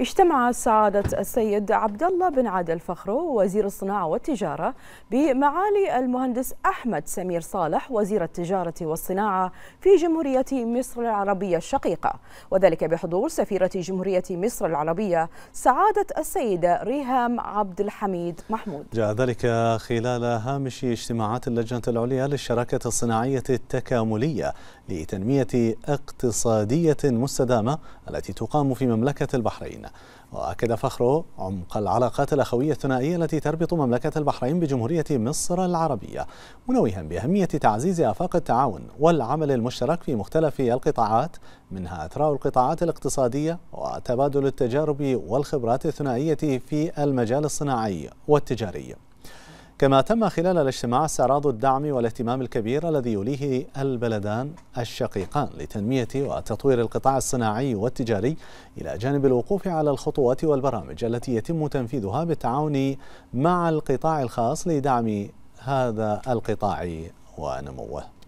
اجتمع سعادة السيد عبد الله بن عادل فخرو وزير الصناعة والتجارة بمعالي المهندس أحمد سمير صالح وزير التجارة والصناعة في جمهورية مصر العربية الشقيقة وذلك بحضور سفيرة جمهورية مصر العربية سعادة السيدة ريهام عبد الحميد محمود جاء ذلك خلال هامش اجتماعات اللجنة العليا للشراكة الصناعية التكاملية لتنمية اقتصادية مستدامة التي تقام في مملكة البحرين البحرين وأكد فخره عمق العلاقات الأخوية الثنائية التي تربط مملكة البحرين بجمهورية مصر العربية منوها بأهمية تعزيز آفاق التعاون والعمل المشترك في مختلف القطاعات منها أثراء القطاعات الاقتصادية وتبادل التجارب والخبرات الثنائية في المجال الصناعي والتجاري كما تم خلال الاجتماع استعراض الدعم والاهتمام الكبير الذي يوليه البلدان الشقيقان لتنمية وتطوير القطاع الصناعي والتجاري إلى جانب الوقوف على الخطوات والبرامج التي يتم تنفيذها بالتعاون مع القطاع الخاص لدعم هذا القطاع ونموه